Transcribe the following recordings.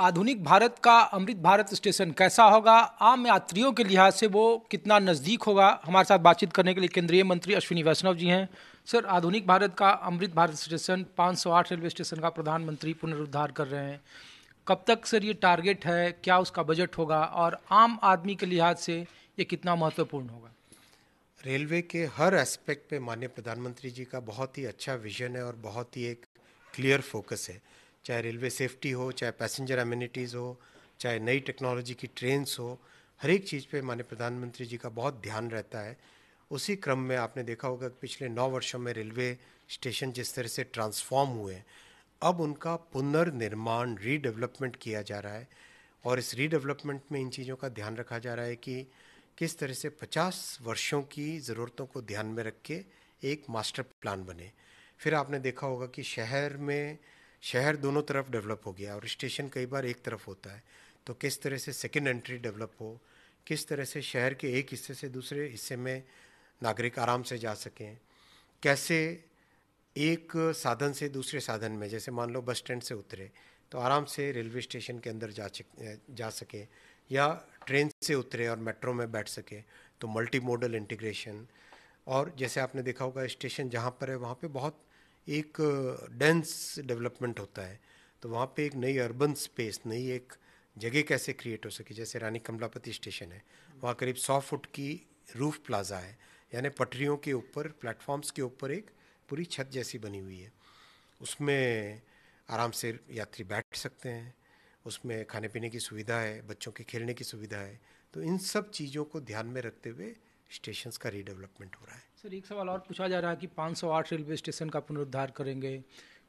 आधुनिक भारत का अमृत भारत स्टेशन कैसा होगा आम यात्रियों के लिहाज से वो कितना नज़दीक होगा हमारे साथ बातचीत करने के लिए केंद्रीय मंत्री अश्विनी वैष्णव जी हैं सर आधुनिक भारत का Amrit Bharat station 508 railway station का प्रधानमंत्री पुनरुद्धार कर रहे हैं कब तक सर ये टारगेट है क्या उसका बजट होगा और आम आदमी के लिहाज से ये कितना महत्वपूर्ण होगा रेलवे के हर एस्पेक्ट पे माननीय प्रधानमंत्री जी का बहुत ही अच्छा विजन है और बहुत ही एक क्लियर फोकस है चाहे रेलवे सेफ्टी हो चाहे पैसेंजर एम्यूनिटीज़ हो चाहे नई टेक्नोलॉजी की ट्रेन्स हो हर एक चीज़ पे माननीय प्रधानमंत्री जी का बहुत ध्यान रहता है उसी क्रम में आपने देखा होगा कि पिछले नौ वर्षों में रेलवे स्टेशन जिस तरह से ट्रांसफॉर्म हुए हैं अब उनका पुनर्निर्माण रीडेवलपमेंट किया जा रहा है और इस रीडेवलपमेंट में इन चीज़ों का ध्यान रखा जा रहा है कि किस तरह से 50 वर्षों की ज़रूरतों को ध्यान में रख के एक मास्टर प्लान बने फिर आपने देखा होगा कि शहर में शहर दोनों तरफ डेवलप हो गया और स्टेशन कई बार एक तरफ होता है तो किस तरह से सेकेंड एंट्री डेवलप हो किस तरह से शहर के एक हिस्से से दूसरे हिस्से में नागरिक आराम से जा सकें कैसे एक साधन से दूसरे साधन में जैसे मान लो बस स्टैंड से उतरे तो आराम से रेलवे स्टेशन के अंदर जा जा सके या ट्रेन से उतरे और मेट्रो में बैठ सके तो मल्टी मॉडल इंटीग्रेशन और जैसे आपने देखा होगा स्टेशन जहाँ पर है वहाँ पे बहुत एक डेंस डेवलपमेंट होता है तो वहाँ पे एक नई अर्बन स्पेस नई एक जगह कैसे क्रिएट हो सके जैसे रानी कमलापति स्टेशन है वहाँ करीब सौ फुट की रूफ प्लाजा है यानी पटरियों के ऊपर प्लेटफॉर्म्स के ऊपर एक पूरी छत जैसी बनी हुई है उसमें आराम से यात्री बैठ सकते हैं उसमें खाने पीने की सुविधा है बच्चों के खेलने की सुविधा है तो इन सब चीज़ों को ध्यान में रखते हुए स्टेशंस का रीडेवलपमेंट हो रहा है सर एक सवाल और पूछा जा रहा है कि 508 रेलवे स्टेशन का पुनरुद्धार करेंगे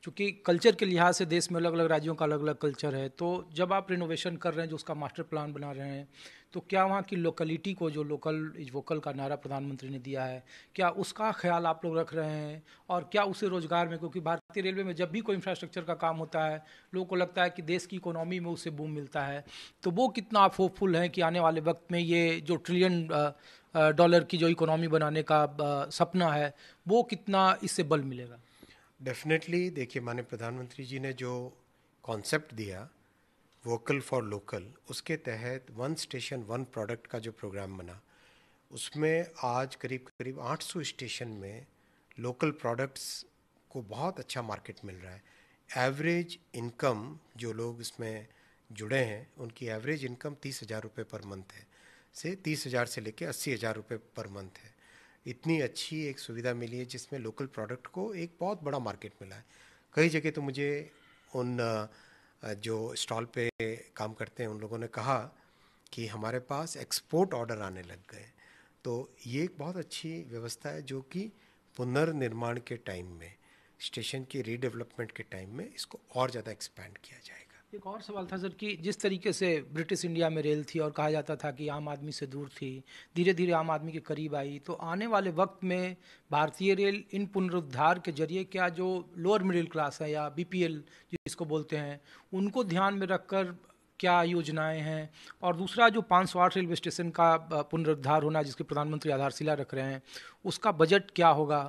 चूँकि कल्चर के लिहाज से देश में अलग अलग राज्यों का अलग अलग कल्चर है तो जब आप रिनोवेशन कर रहे हैं जो उसका मास्टर प्लान बना रहे हैं तो क्या वहाँ की लोकलिटी को जो लोकल इज वोकल का नारा प्रधानमंत्री ने दिया है क्या उसका ख्याल आप लोग रख रहे हैं और क्या उसे रोजगार में क्योंकि भारतीय रेलवे में जब भी कोई इंफ्रास्ट्रक्चर का काम होता है लोगों को लगता है कि देश की इकोनॉमी में उसे बूम मिलता है तो वो कितना आप होपफुल हैं कि आने वाले वक्त में ये जो ट्रिलियन डॉलर की जो इकोनॉमी बनाने का सपना है वो कितना इससे बल मिलेगा डेफिनेटली देखिए माननीय प्रधानमंत्री जी ने जो कॉन्सेप्ट दिया वोकल फॉर लोकल उसके तहत वन स्टेशन वन प्रोडक्ट का जो प्रोग्राम बना उसमें आज करीब करीब 800 स्टेशन में लोकल प्रोडक्ट्स को बहुत अच्छा मार्केट मिल रहा है एवरेज इनकम जो लोग इसमें जुड़े हैं उनकी एवरेज इनकम तीस हज़ार रुपये पर मंथ है से तीस हज़ार से लेकर अस्सी हज़ार रुपये पर मंथ है इतनी अच्छी एक सुविधा मिली है जिसमें लोकल प्रोडक्ट को एक बहुत बड़ा मार्केट मिला है कई जगह तो मुझे उन जो स्टॉल पे काम करते हैं उन लोगों ने कहा कि हमारे पास एक्सपोर्ट ऑर्डर आने लग गए तो ये एक बहुत अच्छी व्यवस्था है जो कि पुनर्निर्माण के टाइम में स्टेशन की रीडेवलपमेंट के टाइम में इसको और ज़्यादा एक्सपैंड किया जाएगा एक और सवाल था सर कि जिस तरीके से ब्रिटिश इंडिया में रेल थी और कहा जाता था कि आम आदमी से दूर थी धीरे धीरे आम आदमी के करीब आई तो आने वाले वक्त में भारतीय रेल इन पुनरुद्धार के जरिए क्या जो लोअर मिडिल क्लास है या बीपीएल जिसको बोलते हैं उनको ध्यान में रखकर क्या योजनाएं हैं और दूसरा जो पाँच सौ आठ रेलवे स्टेशन का पुनरुद्धार होना जिसकी प्रधानमंत्री आधारशिला रख रहे हैं उसका बजट क्या होगा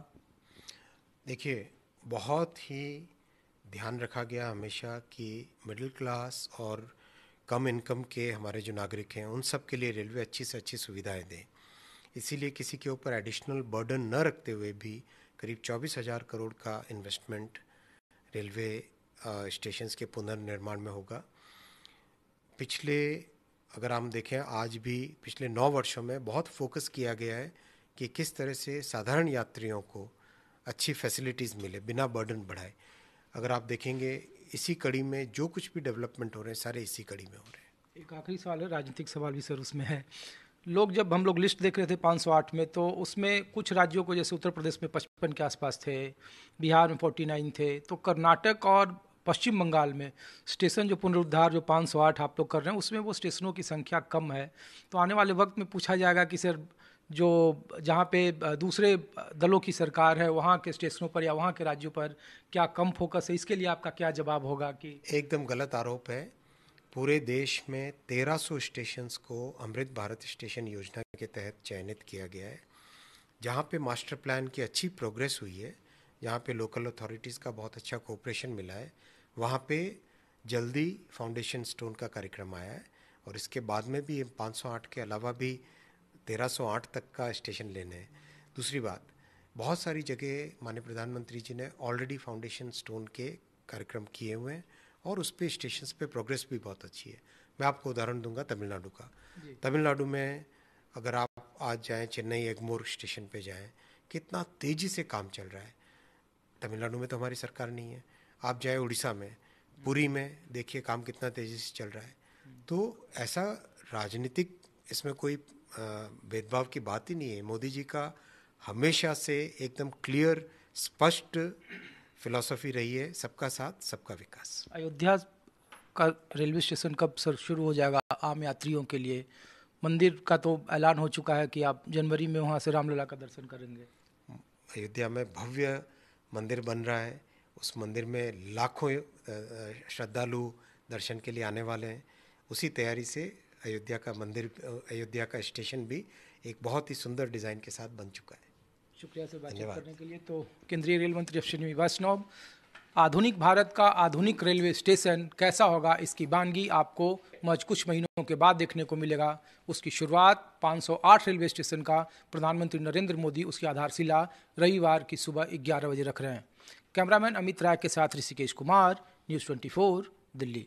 देखिए बहुत ही ध्यान रखा गया हमेशा कि मिडिल क्लास और कम इनकम के हमारे जो नागरिक हैं उन सब के लिए रेलवे अच्छी से अच्छी सुविधाएं दें इसीलिए किसी के ऊपर एडिशनल बर्डन न रखते हुए भी करीब चौबीस हज़ार करोड़ का इन्वेस्टमेंट रेलवे स्टेशन के पुनर्निर्माण में होगा पिछले अगर हम देखें आज भी पिछले नौ वर्षों में बहुत फोकस किया गया है कि किस तरह से साधारण यात्रियों को अच्छी फैसिलिटीज़ मिले बिना बर्डन बढ़ाए अगर आप देखेंगे इसी कड़ी में जो कुछ भी डेवलपमेंट हो रहे हैं सारे इसी कड़ी में हो रहे हैं एक आखिरी सवाल है राजनीतिक सवाल भी सर उसमें है लोग जब हम लोग लिस्ट देख रहे थे 508 में तो उसमें कुछ राज्यों को जैसे उत्तर प्रदेश में पचपन के आसपास थे बिहार में नाइन थे तो कर्नाटक और पश्चिम बंगाल में स्टेशन जो पुनरुद्धार जो 508 आप लोग कर रहे हैं उसमें वो स्टेशनों की संख्या कम है तो आने वाले वक्त में पूछा जाएगा कि सर जो जहाँ पे दूसरे दलों की सरकार है वहाँ के स्टेशनों पर या वहाँ के राज्यों पर क्या कम फोकस है इसके लिए आपका क्या जवाब होगा कि एकदम गलत आरोप है पूरे देश में 1300 स्टेशंस को अमृत भारत स्टेशन योजना के तहत चयनित किया गया है जहाँ पे मास्टर प्लान की अच्छी प्रोग्रेस हुई है जहाँ पे लोकल अथॉरिटीज़ का बहुत अच्छा कोऑपरेशन मिला है वहाँ पे जल्दी फाउंडेशन स्टोन का कार्यक्रम आया है और इसके बाद में भी 508 के अलावा भी 1308 तक का स्टेशन लेने हैं दूसरी बात बहुत सारी जगह माननीय प्रधानमंत्री जी ने ऑलरेडी फाउंडेशन स्टोन के कार्यक्रम किए हुए हैं और उस पर स्टेशन पे प्रोग्रेस भी बहुत अच्छी है मैं आपको उदाहरण दूंगा तमिलनाडु का तमिलनाडु में अगर आप आज जाएं चेन्नई एगमोर स्टेशन पे जाएं कितना तेज़ी से काम चल रहा है तमिलनाडु में तो हमारी सरकार नहीं है आप जाए उड़ीसा में पुरी में देखिए काम कितना तेज़ी से चल रहा है हम्म। तो ऐसा राजनीतिक इसमें कोई भेदभाव की बात ही नहीं है मोदी जी का हमेशा से एकदम क्लियर स्पष्ट फिलॉसफी रही है सबका साथ सबका विकास अयोध्या का रेलवे स्टेशन कब सर शुरू हो जाएगा आम यात्रियों के लिए मंदिर का तो ऐलान हो चुका है कि आप जनवरी में वहाँ से रामलला का दर्शन करेंगे अयोध्या में भव्य मंदिर बन रहा है उस मंदिर में लाखों श्रद्धालु दर्शन के लिए आने वाले हैं उसी तैयारी से अयोध्या का मंदिर अयोध्या का स्टेशन भी एक बहुत ही सुंदर डिज़ाइन के साथ बन चुका है शुक्रिया सर बातचीत करने के लिए तो केंद्रीय रेल मंत्री अश्विनी वैष्णव आधुनिक भारत का आधुनिक रेलवे स्टेशन कैसा होगा इसकी बानगी आपको मज कुछ महीनों के बाद देखने को मिलेगा उसकी शुरुआत 508 रेलवे स्टेशन का प्रधानमंत्री नरेंद्र मोदी उसकी आधारशिला रविवार की सुबह ग्यारह बजे रख रहे हैं कैमरामैन अमित राय के साथ ऋषिकेश कुमार न्यूज़ ट्वेंटी दिल्ली